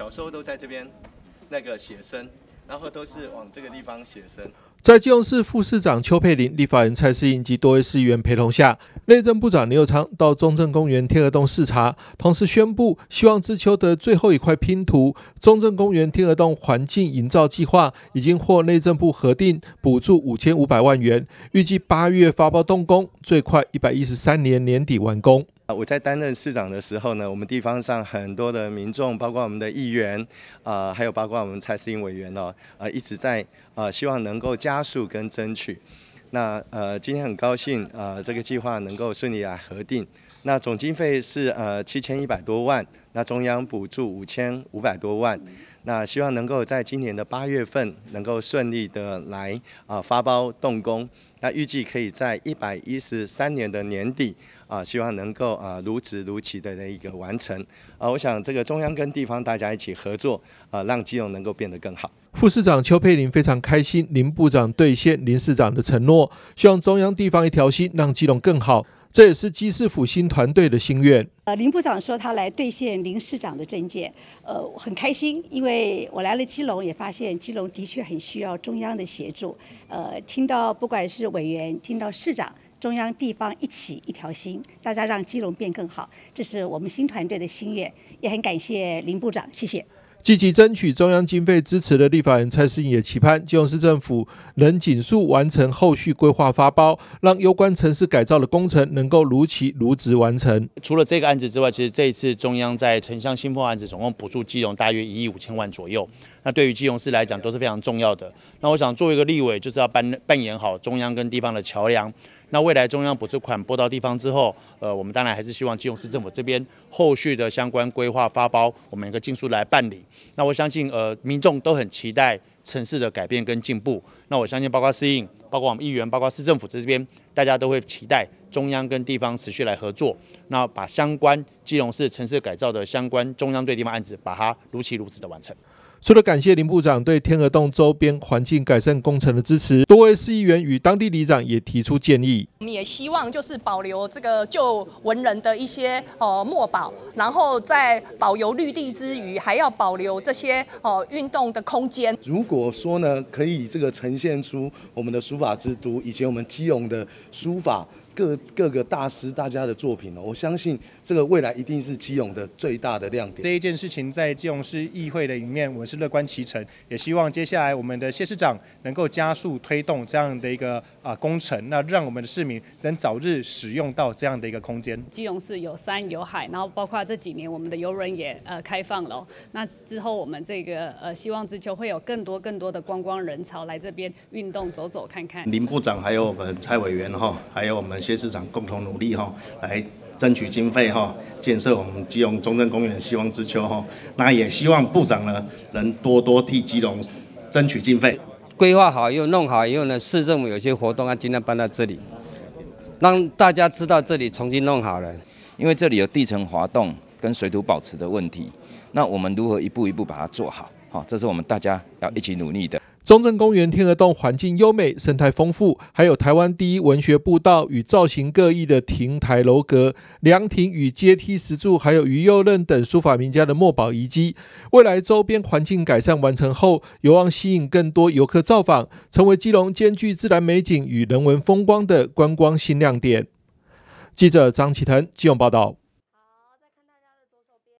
小时候都在这边那个写生，然后都是往这个地方写生。在基隆市副市长邱佩林、立法人蔡世英及多位市议员陪同下，内政部长林友昌到中正公园天鹅洞视察，同时宣布希望之秋的最后一块拼图——中正公园天鹅洞环境营造计划，已经获内政部核定补助五千五百万元，预计八月发包动工，最快一百一十三年年底完工。我在担任市长的时候呢，我们地方上很多的民众，包括我们的议员，啊，还有包括我们蔡思英委员哦，呃，一直在呃，希望能够加速跟争取。那呃，今天很高兴，呃，这个计划能够顺利来核定。那总经费是呃七千一百多万。那中央补助五千五百多万，那希望能够在今年的八月份能够顺利的来啊发包动工，那预计可以在一百一十三年的年底啊，希望能够啊如职如期的那一个完成啊，我想这个中央跟地方大家一起合作啊，让基隆能够变得更好。副市长邱佩林非常开心，林部长兑现林市长的承诺，希望中央地方一条心，让基隆更好。这也是基市府新团队的心愿。呃，林部长说他来兑现林市长的政见，呃，很开心，因为我来了基隆，也发现基隆的确很需要中央的协助。呃，听到不管是委员，听到市长，中央地方一起一条心，大家让基隆变更好，这是我们新团队的心愿，也很感谢林部长，谢谢。积极争取中央经费支持的立法人蔡世颖也期盼基隆市政府能紧速完成后续规划发包，让有关城市改造的工程能够如期如质完成。除了这个案子之外，其实这一次中央在城乡新破案子总共补助基隆大约一亿五千万左右，那对于基隆市来讲都是非常重要的。那我想作为一个立委，就是要扮扮演好中央跟地方的桥梁。那未来中央补助款拨到地方之后，呃，我们当然还是希望基隆市政府这边后续的相关规划发包，我们一个尽速来办理。那我相信，呃，民众都很期待城市的改变跟进步。那我相信，包括市应，包括我们议员，包括市政府在这边，大家都会期待中央跟地方持续来合作，那把相关基隆市城市改造的相关中央对地方案子，把它如期如止的完成。除了感谢林部长对天鹅洞周边环境改善工程的支持，多位市议员与当地里长也提出建议。我们也希望就是保留这个旧文人的一些呃墨宝，然后在保留绿地之余，还要保留这些哦运动的空间。如果说呢，可以这个呈现出我们的书法之都，以及我们基隆的书法。各各个大师大家的作品哦，我相信这个未来一定是基隆的最大的亮点。这一件事情在基隆市议会的一面，我是乐观其成，也希望接下来我们的谢市长能够加速推动这样的一个啊工程，那让我们的市民能早日使用到这样的一个空间。基隆市有山有海，然后包括这几年我们的游轮也呃开放了，那之后我们这个呃希望之秋会有更多更多的观光人潮来这边运动走走看看。林部长还有我们蔡委员哈，还有我们。谢市长共同努力哈，来争取经费哈，建设我们基隆中正公园的希望之丘哈。那也希望部长呢，能多多替基隆争取经费。规划好又弄好以后呢，市政府有些活动啊，今天搬到这里，让大家知道这里重新弄好了。因为这里有地层滑动跟水土保持的问题，那我们如何一步一步把它做好？好，这是我们大家要一起努力的。中正公园天鹅洞环境优美，生态丰富，还有台湾第一文学步道与造型各异的亭台楼阁、凉亭与阶梯石柱，还有余右任等书法名家的墨宝遗迹。未来周边环境改善完成后，有望吸引更多游客造访，成为基隆兼具自然美景与人文风光的观光新亮点。记者张启腾、基隆报道。